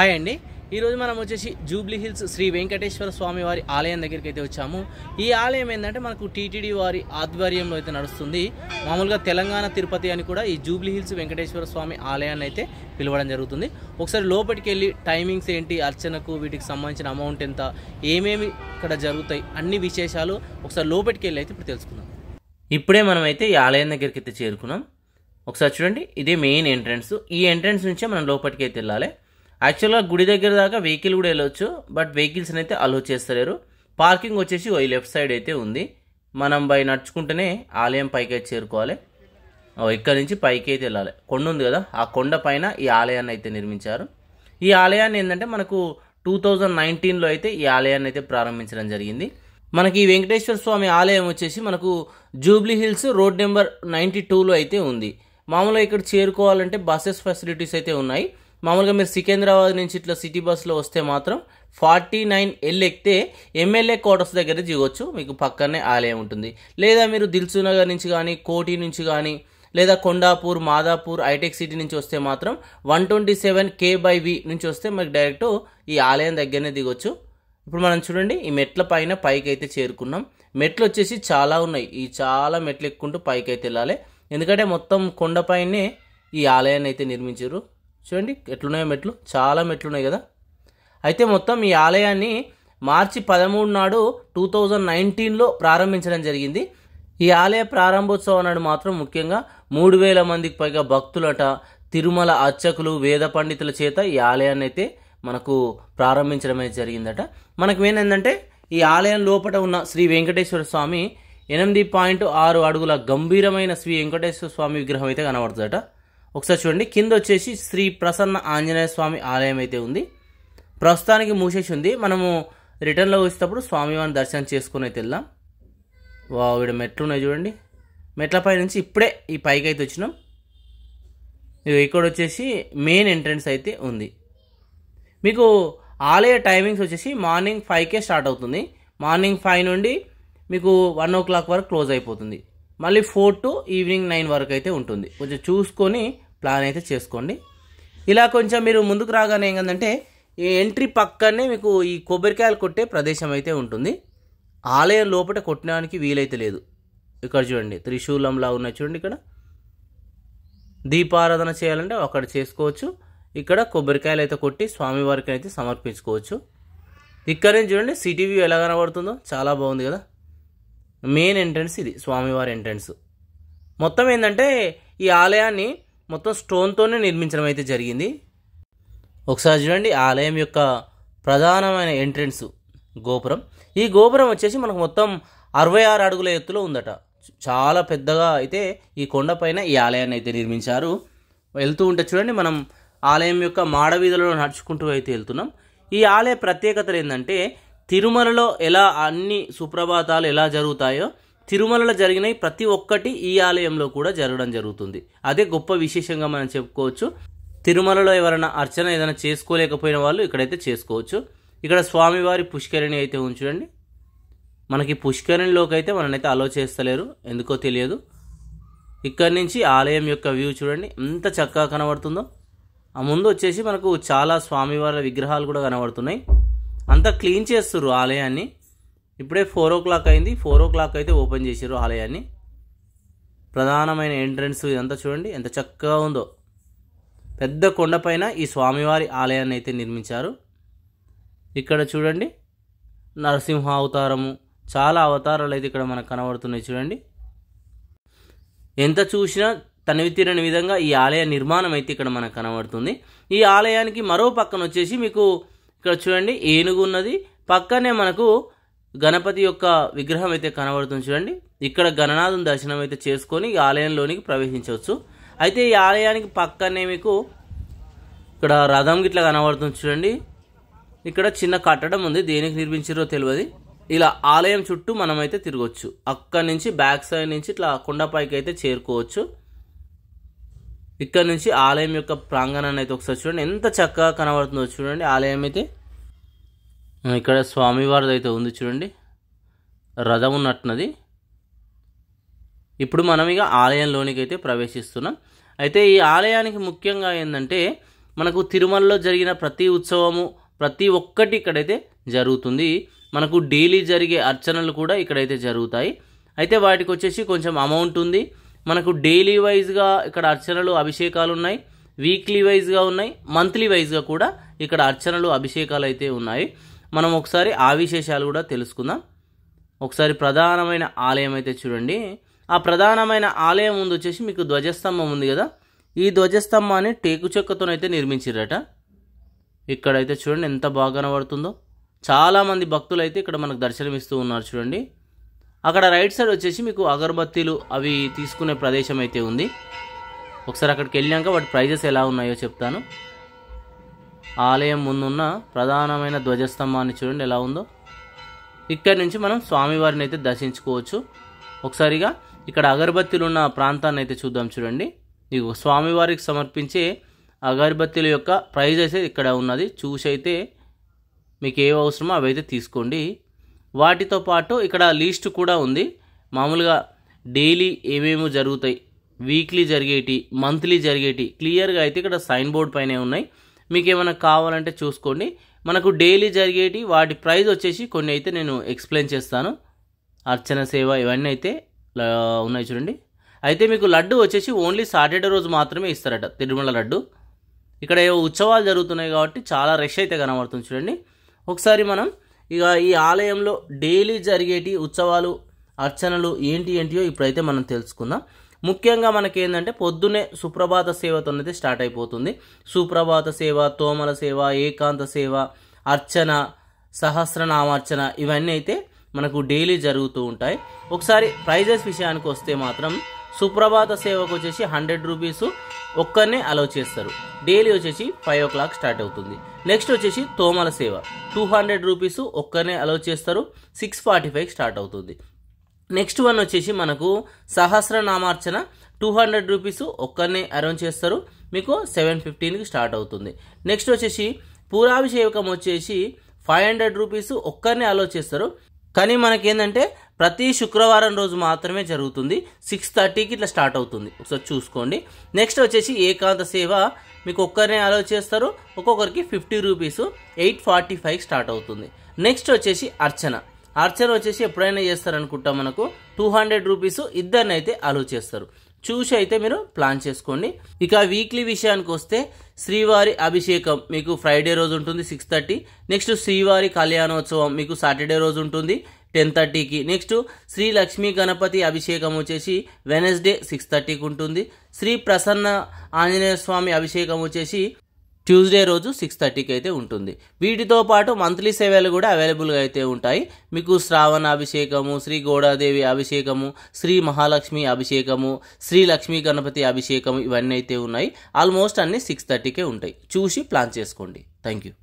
hi అండి ఈరోజు మనం వచ్చేసి జూబ్లీ హిల్స్ శ్రీ వెంకటేశ్వర స్వామి వారి ఆలయం దగ్గరికి అయితే వచ్చాము ఈ ఆలయం ఏంటంటే మనకు టీటీడీ వారి ఆధ్వర్యంలో అయితే నడుస్తుంది మామూలుగా తెలంగాణ తిరుపతి అని కూడా ఈ జూబ్లీ హిల్స్ వెంకటేశ్వర స్వామి ఆలయాన్ని అయితే పిలవడం జరుగుతుంది ఒకసారి లోపలికి వెళ్ళి టైమింగ్స్ ఏంటి అర్చనకు వీటికి సంబంధించిన అమౌంట్ ఎంత ఏమేమి ఇక్కడ జరుగుతాయి అన్ని విశేషాలు ఒకసారి లోపలికి వెళ్ళి అయితే ఇప్పుడు తెలుసుకుందాం ఇప్పుడే మనమైతే ఈ ఆలయం దగ్గరికి అయితే చేరుకున్నాం ఒకసారి చూడండి ఇదే మెయిన్ ఎంట్రన్స్ ఈ ఎంట్రన్స్ నుంచే మనం లోపలికి అయితే వెళ్ళాలి యాక్చువల్గా గుడి దగ్గర దాకా వెహికల్ కూడా వెళ్ళొచ్చు బట్ వెహికల్స్ని అయితే అలో చేస్తలేరు పార్కింగ్ వచ్చేసి ఓ లెఫ్ట్ సైడ్ అయితే ఉంది మనం బై నడుచుకుంటేనే ఆలయం పైకి అయితే చేరుకోవాలి ఇక్కడ నుంచి పైకి అయితే వెళ్ళాలి కొండ ఉంది కదా ఆ కొండ పైన ఈ ఆలయాన్ని అయితే నిర్మించారు ఈ ఆలయాన్ని ఏంటంటే మనకు టూ థౌజండ్ నైన్టీన్లో అయితే ఈ ఆలయాన్ని అయితే ప్రారంభించడం జరిగింది మనకి ఈ వెంకటేశ్వర స్వామి ఆలయం వచ్చేసి మనకు Jubilee Hills road number ninety టూలో అయితే ఉంది మామూలుగా ఇక్కడ చేరుకోవాలంటే బస్సెస్ ఫెసిలిటీస్ అయితే ఉన్నాయి మామూలుగా మీరు సికింద్రాబాద్ నుంచి ఇట్లా సిటీ బస్సులో వస్తే మాత్రం ఫార్టీ నైన్ ఎల్ ఎక్కితే ఎమ్మెల్యే క్వార్టర్స్ దగ్గర దిగొచ్చు మీకు పక్కనే ఆలయం ఉంటుంది లేదా మీరు దిల్సునగర్ నుంచి కానీ కోటి నుంచి కానీ లేదా కొండాపూర్ మాదాపూర్ హైటెక్ సిటీ నుంచి వస్తే మాత్రం one twenty seven K by V నుంచి వస్తే మీకు డైరెక్ట్ ఈ ఆలయం దగ్గరనే దిగొచ్చు ఇప్పుడు మనం చూడండి ఈ మెట్ల పైన పైకి అయితే చేరుకున్నాం మెట్లు వచ్చేసి చాలా ఉన్నాయి ఈ చాలా మెట్లు ఎక్కుంటూ పైకి అయితే వెళ్ళాలి ఎందుకంటే మొత్తం కొండపైనే ఈ ఆలయాన్ని అయితే నిర్మించారు చూడండి ఎట్లున్నాయో మెట్లు చాలా మెట్లున్నాయి కదా అయితే మొత్తం ఈ ఆలయాన్ని మార్చి పదమూడు నాడు టూ థౌజండ్ నైన్టీన్లో ప్రారంభించడం జరిగింది ఈ ఆలయ ప్రారంభోత్సవం నాడు మాత్రం ముఖ్యంగా మూడు వేల మందికి పైగా భక్తులట తిరుమల అర్చకులు వేద పండితుల చేత ఈ ఆలయాన్ని అయితే మనకు ప్రారంభించడం అయితే జరిగిందట మనకు ఏంటంటే ఈ ఆలయం లోపల ఉన్న శ్రీ వెంకటేశ్వర స్వామి ఎనిమిది పాయింట్ ఆరు అడుగుల గంభీరమైన శ్రీ వెంకటేశ్వర స్వామి విగ్రహం అయితే కనబడుతుందట ఒకసారి చూడండి కింద వచ్చేసి శ్రీ ప్రసన్న ఆంజనేయ స్వామి ఆలయం అయితే ఉంది ప్రస్తుతానికి మూసేసి ఉంది మనము రిటర్న్లో వచ్చేటప్పుడు స్వామివారిని దర్శనం చేసుకుని అయితే వెళ్దాం వా వీడ మెట్లు ఉన్నాయి చూడండి మెట్లపై నుంచి ఇప్పుడే ఈ పైకి అయితే వచ్చినాం ఇక్కడ వచ్చేసి మెయిన్ ఎంట్రన్స్ అయితే ఉంది మీకు ఆలయ టైమింగ్స్ వచ్చేసి మార్నింగ్ ఫైవ్కే స్టార్ట్ అవుతుంది మార్నింగ్ ఫైవ్ నుండి మీకు వన్ ఓ క్లాక్ వరకు క్లోజ్ అయిపోతుంది మళ్ళీ ఫోర్ టు ఈవినింగ్ నైన్ వరకు అయితే ఉంటుంది కొంచెం చూసుకొని ప్లాన్ అయితే చేసుకోండి ఇలా కొంచెం మీరు ముందుకు రాగానే ఏంటంటే ఈ ఎంట్రీ పక్కనే మీకు ఈ కొబ్బరికాయలు కొట్టే ప్రదేశం అయితే ఉంటుంది ఆలయం లోపల కొట్టడానికి వీలైతే లేదు ఇక్కడ చూడండి త్రిశూలంలా ఉన్నాయి చూడండి ఇక్కడ దీపారాధన చేయాలంటే అక్కడ చేసుకోవచ్చు ఇక్కడ కొబ్బరికాయలు అయితే కొట్టి స్వామివారికి అయితే సమర్పించుకోవచ్చు ఇక్కడ నుంచి చూడండి సిటీ వ్యూ ఎలా కనబడుతుందో చాలా బాగుంది కదా మెయిన్ ఎంట్రన్స్ ఇది స్వామివారి ఎంట్రన్స్ మొత్తం ఏంటంటే ఈ ఆలయాన్ని మొత్తం స్టోన్తోనే నిర్మించడం అయితే జరిగింది ఒకసారి చూడండి ఆలయం యొక్క ప్రధానమైన ఎంట్రన్స్ గోపురం ఈ గోపురం వచ్చేసి మనకు మొత్తం అరవై ఆరు అడుగుల ఎత్తులో ఉందట చాలా పెద్దగా అయితే ఈ కొండపైన ఈ ఆలయాన్ని అయితే నిర్మించారు వెళ్తూ ఉంటే చూడండి మనం ఆలయం యొక్క మాడవీధులలో నడుచుకుంటూ అయితే వెళ్తున్నాం ఈ ఆలయ ప్రత్యేకతలు ఏంటంటే తిరుమలలో ఎలా అన్ని సుప్రభాతాలు ఎలా జరుగుతాయో తిరుమలలో జరిగినవి ప్రతి ఒక్కటి ఈ ఆలయంలో కూడా జరగడం జరుగుతుంది అదే గొప్ప విశేషంగా మనం చెప్పుకోవచ్చు తిరుమలలో ఎవరైనా అర్చన ఏదైనా చేసుకోలేకపోయిన వాళ్ళు ఇక్కడైతే చేసుకోవచ్చు ఇక్కడ స్వామివారి పుష్కరిణి అయితే ఉంచుడండి మనకి పుష్కరిణిలోకి అయితే మననైతే అలో చేస్తలేరు ఎందుకో తెలియదు ఇక్కడి నుంచి ఆలయం యొక్క వ్యూ చూడండి ఎంత చక్కగా కనబడుతుందో ఆ ముందు వచ్చేసి మనకు చాలా స్వామివారి విగ్రహాలు కూడా కనబడుతున్నాయి అంత క్లీన్ చేస్తున్నారు ఆలయాన్ని ఇప్పుడే ఫోర్ ఓ క్లాక్ అయింది ఫోర్ ఓ క్లాక్ అయితే ఓపెన్ చేసారు ఆలయాన్ని ప్రధానమైన ఎంట్రన్స్ ఇదంతా చూడండి ఎంత చక్కగా ఉందో పెద్ద కొండపైన ఈ స్వామివారి ఆలయాన్ని అయితే నిర్మించారు ఇక్కడ చూడండి నరసింహ అవతారము చాలా అవతారాలు అయితే ఇక్కడ మనకు కనబడుతున్నాయి చూడండి ఎంత చూసినా తనివి తీరని విధంగా ఈ ఆలయ నిర్మాణం అయితే ఇక్కడ మనకు కనబడుతుంది ఈ ఆలయానికి మరో పక్కన వచ్చేసి మీకు ఇక్కడ చూడండి ఏనుగు ఉన్నది పక్కనే మనకు గణపతి యొక్క విగ్రహం అయితే కనబడుతుంది చూడండి ఇక్కడ గణనాథం దర్శనం అయితే చేసుకొని ఈ ఆలయంలోనికి ప్రవేశించవచ్చు అయితే ఈ ఆలయానికి పక్కనే మీకు ఇక్కడ రథం గిట్లా కనబడుతుంది చూడండి ఇక్కడ చిన్న కట్టడం ఉంది దేనికి నిర్మించారో తెలియదు ఇలా ఆలయం చుట్టూ మనమైతే తిరగవచ్చు అక్కడి నుంచి బ్యాక్ సైడ్ నుంచి ఇట్లా కొండపైకి అయితే చేరుకోవచ్చు ఇక్కడ నుంచి ఆలయం యొక్క ప్రాంగణాన్ని అయితే ఒకసారి చూడండి ఎంత చక్కగా కనబడుతుందో చూడండి ఆలయం అయితే ఇక్కడ స్వామివారిది అయితే ఉంది చూడండి రథం ఉన్నట్టున్నది ఇప్పుడు మనం ఇక ఆలయంలోనికి అయితే ప్రవేశిస్తున్నాం అయితే ఈ ఆలయానికి ముఖ్యంగా ఏంటంటే మనకు తిరుమలలో జరిగిన ప్రతి ఉత్సవము ప్రతి ఒక్కటి ఇక్కడైతే జరుగుతుంది మనకు డైలీ జరిగే అర్చనలు కూడా ఇక్కడైతే జరుగుతాయి అయితే వాటికి వచ్చేసి కొంచెం అమౌంట్ ఉంది మనకు డైలీ వైజ్గా ఇక్కడ అర్చనలు అభిషేకాలు ఉన్నాయి వీక్లీ వైజ్గా ఉన్నాయి మంత్లీ వైజ్గా కూడా ఇక్కడ అర్చనలు అభిషేకాలు అయితే ఉన్నాయి మనం ఒకసారి ఆ విశేషాలు కూడా తెలుసుకుందాం ఒకసారి ప్రధానమైన ఆలయం అయితే చూడండి ఆ ప్రధానమైన ఆలయం ముందు వచ్చేసి మీకు ధ్వజస్తంభం ఉంది కదా ఈ ధ్వజస్తంభాన్ని టేకు చెక్కతోనైతే నిర్మించారట ఇక్కడైతే చూడండి ఎంత బాగా కనబడుతుందో చాలామంది భక్తులు అయితే ఇక్కడ మనకు దర్శనమిస్తూ ఉన్నారు చూడండి అక్కడ రైట్ సైడ్ వచ్చేసి మీకు అగరబత్తీలు అవి తీసుకునే ప్రదేశం అయితే ఉంది ఒకసారి అక్కడికి వెళ్ళాక వాటి ప్రైజెస్ ఎలా ఉన్నాయో చెప్తాను ఆలయం ముందున్న ప్రధానమైన ధ్వజస్తంభాన్ని చూడండి ఎలా ఉందో ఇక్కడి నుంచి మనం స్వామివారిని అయితే దర్శించుకోవచ్చు ఒకసారిగా ఇక్కడ అగరబత్తిలు ఉన్న ప్రాంతాన్ని అయితే చూద్దాం చూడండి ఇది స్వామివారికి సమర్పించే అగరబత్తీల యొక్క ప్రైజ్ అయితే ఇక్కడ ఉన్నది చూసి అయితే మీకు ఏవి అవసరమో అవి అయితే తీసుకోండి వాటితో పాటు ఇక్కడ లిస్ట్ కూడా ఉంది మామూలుగా డైలీ ఏమేమో జరుగుతాయి వీక్లీ జరిగేటి మంత్లీ జరిగేటి క్లియర్గా అయితే ఇక్కడ సైన్ బోర్డ్ పైన ఉన్నాయి మీకు ఏమైనా కావాలంటే చూసుకోండి మనకు డైలీ జరిగేటి వాటి ప్రైస్ వచ్చేసి కొన్ని అయితే నేను ఎక్స్ప్లెయిన్ చేస్తాను అర్చన సేవ ఇవన్నీ అయితే ఉన్నాయి చూడండి అయితే మీకు లడ్డు వచ్చేసి ఓన్లీ సాటర్డే రోజు మాత్రమే ఇస్తారట తిరుమల లడ్డు ఇక్కడ ఏవో ఉత్సవాలు జరుగుతున్నాయి కాబట్టి చాలా రష్ అయితే కనబడుతుంది చూడండి ఒకసారి మనం ఇక ఈ ఆలయంలో డైలీ జరిగేటి ఉత్సవాలు అర్చనలు ఏంటి ఏంటియో ఇప్పుడైతే మనం తెలుసుకుందాం ముఖ్యంగా మనకి ఏంటంటే పొద్దునే సుప్రభాత సేవతో అనేది స్టార్ట్ అయిపోతుంది సుప్రభాత సేవ తోమల సేవ ఏకాంత సేవ అర్చన సహస్రనామార్చన ఇవన్నీ అయితే మనకు డైలీ జరుగుతూ ఉంటాయి ఒకసారి ప్రైజెస్ విషయానికి వస్తే మాత్రం సుప్రభాత సేవకు వచ్చేసి హండ్రెడ్ రూపీస్ ఒక్కరినే అలౌ చేస్తారు డైలీ వచ్చేసి ఫైవ్ ఓ క్లాక్ స్టార్ట్ అవుతుంది నెక్స్ట్ వచ్చేసి తోమల సేవ టూ హండ్రెడ్ రూపీస్ ఒక్కరినే అలౌ చేస్తారు సిక్స్ ఫార్టీ ఫైవ్ స్టార్ట్ అవుతుంది నెక్స్ట్ వన్ వచ్చేసి మనకు సహస్రనామార్చన టూ హండ్రెడ్ రూపీస్ ఒక్కరినే అరేంజ్ చేస్తారు మీకు సెవెన్ ఫిఫ్టీన్కి స్టార్ట్ అవుతుంది నెక్స్ట్ వచ్చేసి పూరాభిషేకం వచ్చేసి ఫైవ్ హండ్రెడ్ రూపీస్ ఒక్కరినే అలో చేస్తారు కానీ మనకేంటంటే ప్రతి శుక్రవారం రోజు మాత్రమే జరుగుతుంది సిక్స్ థర్టీకి ఇట్లా స్టార్ట్ అవుతుంది ఒకసారి చూసుకోండి నెక్స్ట్ వచ్చేసి ఏకాంత సేవ మీకు ఒక్కరినే అలో చేస్తారు ఒక్కొక్కరికి fifty rupees eight forty five start అవుతుంది నెక్స్ట్ వచ్చేసి అర్చన ఆర్చర్ వచ్చేసి ఎప్పుడైనా చేస్తారనుకుంటా మనకు టూ హండ్రెడ్ రూపీస్ ఇద్దరిని అయితే అలో చేస్తారు చూసి అయితే మీరు ప్లాన్ చేసుకోండి ఇక వీక్లీ విషయానికి వస్తే శ్రీవారి అభిషేకం మీకు ఫ్రైడే రోజు ఉంటుంది సిక్స్ థర్టీ నెక్స్ట్ శ్రీవారి కళ్యాణోత్సవం మీకు సాటర్డే రోజు ఉంటుంది టెన్ థర్టీకి నెక్స్ట్ శ్రీ లక్ష్మీ గణపతి అభిషేకం వచ్చేసి వెనస్డే సిక్స్ థర్టీకి ఉంటుంది శ్రీ ప్రసన్న ఆంజనేయ స్వామి అభిషేకం వచ్చేసి ట్యూస్డే రోజు సిక్స్ థర్టీకి అయితే ఉంటుంది వీటితో పాటు మంత్లీ సేవలు కూడా అవైలబుల్గా అయితే ఉంటాయి మీకు శ్రావణ అభిషేకము శ్రీ గోడాదేవి అభిషేకము శ్రీ మహాలక్ష్మి అభిషేకము శ్రీ లక్ష్మీ గణపతి అభిషేకం ఇవన్నీ అయితే ఉన్నాయి ఆల్మోస్ట్ అన్నీ సిక్స్ థర్టీకే ఉంటాయి చూసి ప్లాన్ చేసుకోండి థ్యాంక్ యూ